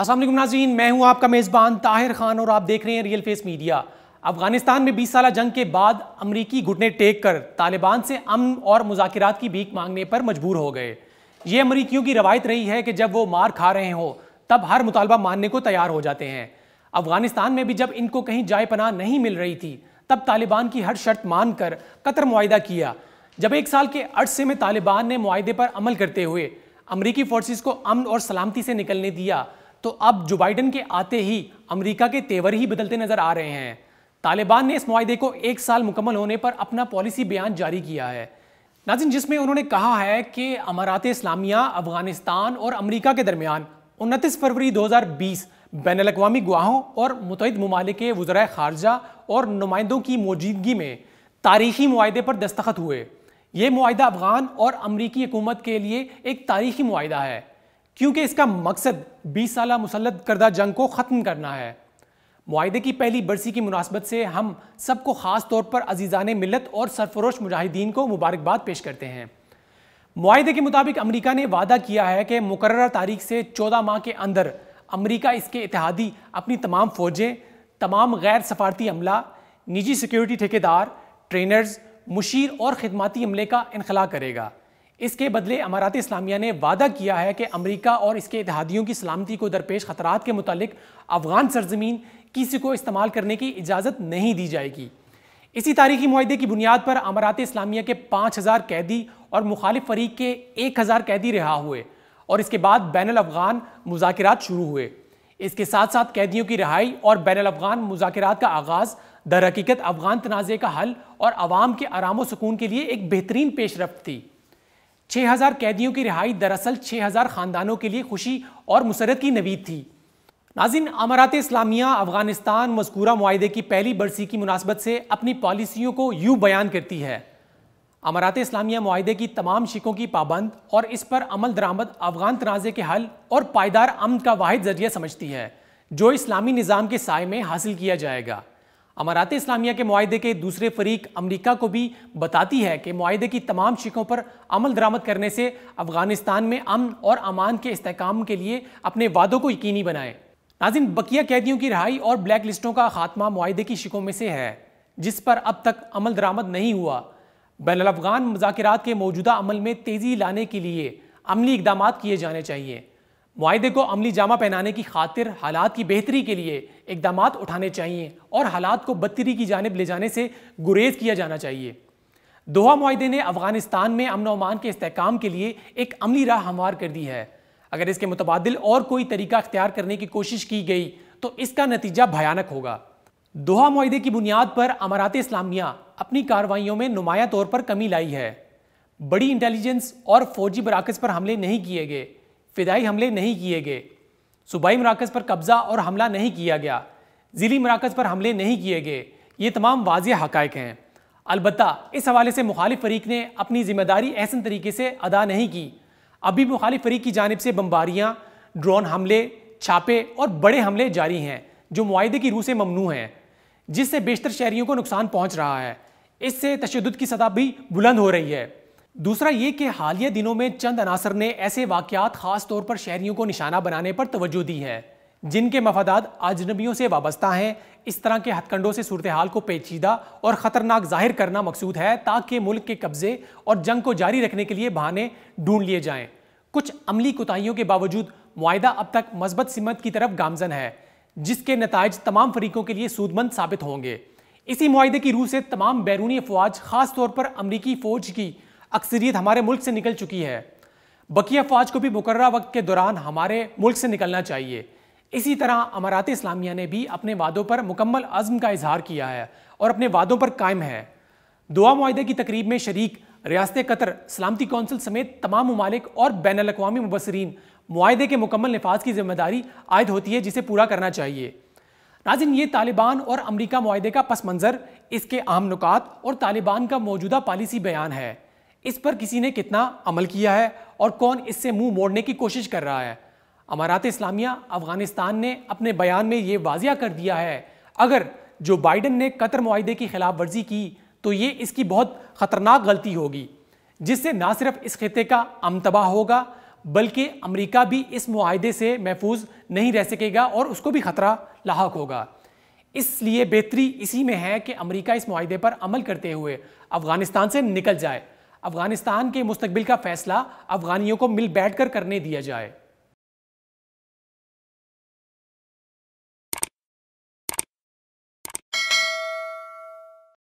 असल नाजीन मैं हूं आपका मेज़बान ताहिर खान और आप देख रहे हैं रियल फेस मीडिया अफगानिस्तान में 20 साल जंग के बाद अमरीकी घुटने टेक कर तालिबान से अमन और मुजात की भीख मांगने पर मजबूर हो गए ये अमरीकियों की रवायत रही है कि जब वो मार खा रहे हों तब हर मुतालबा मानने को तैयार हो जाते हैं अफगानिस्तान में भी जब इनको कहीं जाय पनाह नहीं मिल रही थी तब तालिबान की हर शर्त मानकर कतर मुआदा किया जब एक साल के अरसे में तालिबान ने माहे पर अमल करते हुए अमरीकी फोर्सेस को अमन और सलामती से निकलने दिया तो अब जो बाइडन के आते ही अमेरिका के तेवर ही बदलते नजर आ रहे हैं तालिबान ने इस मुआदे को एक साल मुकम्मल होने पर अपना पॉलिसी बयान जारी किया है नाजिन जिसमें उन्होंने कहा है कि अमारात इस्लामिया अफगानिस्तान और अमरीका के दरमियान उनतीस फरवरी 2020 बैन अवी गुआहों और मुतहद ममालिक के खारजा और नुमाइंदों की मौजूदगी में तारीखी माहे पर दस्तखत हुए ये माहा अफगान और अमरीकी हुकूमत के लिए एक तारीखी माहा है क्योंकि इसका मकसद 20 साल मुसलत करदा जंग को ख़त्म करना है माहे की पहली बरसी की मुनासबत से हम सबको ख़ास तौर पर अजीज़ान मिलत और सरफरोश मुजाहिदीन को मुबारकबाद पेश करते हैं माहे के मुताबिक अमरीका ने वादा किया है कि मुकर तारीख से चौदह माह के अंदर अमरीका इसके इतिहादी अपनी तमाम फ़ौजें तमाम गैर सफारती अमला निजी सिक्योरिटी ठेकेदार ट्रेनर्स मुशीर और खदमाती अमले का इनखला करेगा इसके बदले अमारात इस्लामिया ने वादा किया है कि अमरीका और इसके इतिहादियों की सलामती को दरपेश खतरात के मुतालिक अफगान सरजमीन किसी को इस्तेमाल करने की इजाज़त नहीं दी जाएगी इसी तारीखी माहे की बुनियाद पर अमारात इस्लामिया के पाँच हज़ार कैदी और मुखालिफ फरीक के एक हज़ार कैदी रिहा हुए और इसके बाद बैन अफगान मुजाकर शुरू हुए इसके साथ साथ कैदियों की रिहाई और बैन अफगान मुजाकर का आगाज़ दर हकीकत अफगान तनाज़े का हल और आवाम के आराम सुकून के लिए एक बेहतरीन पेशरफ थी 6000 कैदियों की रिहाई दरअसल 6000 ख़ानदानों के लिए खुशी और मुसरत की नवीद थी नाजिन अमारात इस्लामिया अफगानिस्तान मजकूरा माहे की पहली बरसी की मुनासबत से अपनी पॉलिसियों को यूँ बयान करती है अमारात इस्लामिया माहे की तमाम शिकों की पाबंद और इस पर अमल दरामद अफगान तनाज़े के हल और पायदार अमन का वाद जरिया समझती है जो इस्लामी निज़ाम के साय में हासिल किया जाएगा अमारात इस्लामिया के माहदे के दूसरे फरीक अमरीका को भी बताती है कि माहदे की तमाम शिकों पर अमल दरामद करने से अफगानिस्तान में अमन और अमान के इसकाम के लिए अपने वादों को यकीनी बनाए नाजिन बकिया कैदियों की रहाई और ब्लैक लिस्टों का खात्मा माहदे की शिकों में से है जिस पर अब तक अमल दरामद नहीं हुआ बैन अफगान मजाक के मौजूदा अमल में तेज़ी लाने के लिए अमली इकदाम किए जाने चाहिए माहदे को अमली जामा पहनाने की खातिर हालात की बेहतरी के लिए इकदाम उठाने चाहिए और हालात को बदतरी की जानब ले जाने से गुरेज किया जाना चाहिए दोहा माहे ने अफगानिस्तान में अमन अमान के इसकाम के लिए एक अमली राह हमवार कर दी है अगर इसके मुतबादल और कोई तरीका अख्तियार करने की कोशिश की गई तो इसका नतीजा भयानक होगा दोहा माहे की बुनियाद पर अमारात इस्लामिया अपनी कार्रवाइयों में नुमाया तौर पर कमी लाई है बड़ी इंटेलिजेंस और फौजी बराकज पर हमले नहीं किए गए फिदाई हमले नहीं किए गए सूबाई मराकज़ पर कब्ज़ा और हमला नहीं किया गया ज़िली मराकज़ पर हमले नहीं किए गए ये तमाम वाज हक़ हैं अलबत् इस हवाले से मुखालिफ फरीक ने अपनी जिम्मेदारी ऐसा तरीके से अदा नहीं की अभी मुखालिफ फरीक की जानब से बम्बारियाँ ड्रोन हमले छापे और बड़े हमले जारी हैं जो माहे की रूह से ममनू हैं जिससे बेशतर शहरीों को नुकसान पहुँच रहा है इससे तशद की सतह भी बुलंद हो रही है दूसरा ये कि हालिया दिनों में चंद अनासर ने ऐसे वाक़ात ख़ास तौर पर शहरीों को निशाना बनाने पर तोज्जो दी है जिनके मफादात अजनबियों से वाबस्ता हैं इस तरह के हथकंडों से सूरत हाल को पेचीदा और ख़तरनाक जाहिर करना मकसूद है ताकि मुल्क के कब्ज़े और जंग को जारी रखने के लिए बहाने ढूंढ लिए जाएँ कुछ अमली कोताहीियों के बावजूद माहा अब तक मजबत सिमत की तरफ गामजन है जिसके नतज तमाम फरीकों के लिए सूदमंद साबित होंगे इसी माहे की रूह से तमाम बैरूनी अफवाज ख़ास तौर पर अमरीकी फ़ौज की अक्सरियत हमारे मुल्क से निकल चुकी है बकिया अफवाज को भी मुकर्र वक्त के दौरान हमारे मुल्क से निकलना चाहिए इसी तरह अमारात इस्लामिया ने भी अपने वादों पर मुकम्मल अज़म का इजहार किया है और अपने वादों पर कायम है दुआ माहे की तकरीब में शरीक रियासत कतर सलामती कौंसिल समेत तमाम ममालिक और बैन अवी मुबसरीन माहे के मुकम्मल नफाज की जिम्मेदारी आयद होती है जिसे पूरा करना चाहिए नाजिन ये तालिबान और अमरीका माहे का पस मंज़र इसके अहम नुकात और तालिबान का मौजूदा पॉलिसी बयान है इस पर किसी ने कितना अमल किया है और कौन इससे मुंह मोड़ने की कोशिश कर रहा है अमारात इस्लामिया अफगानिस्तान ने अपने बयान में ये वाजिया कर दिया है अगर जो बाइडन ने कतर माहे की खिलाफ वर्जी की तो ये इसकी बहुत ख़तरनाक गलती होगी जिससे ना सिर्फ इस खत्े का अम तबाह होगा बल्कि अमरीका भी इस माहे से महफूज नहीं रह सकेगा और उसको भी ख़तरा लाक होगा इसलिए बेहतरी इसी में है कि अमरीका इस माहे पर अमल करते हुए अफ़गानिस्तान से निकल जाए अफगानिस्तान के मुस्तबिल का फैसला अफगानियों को मिल बैठ कर करने दिया जाए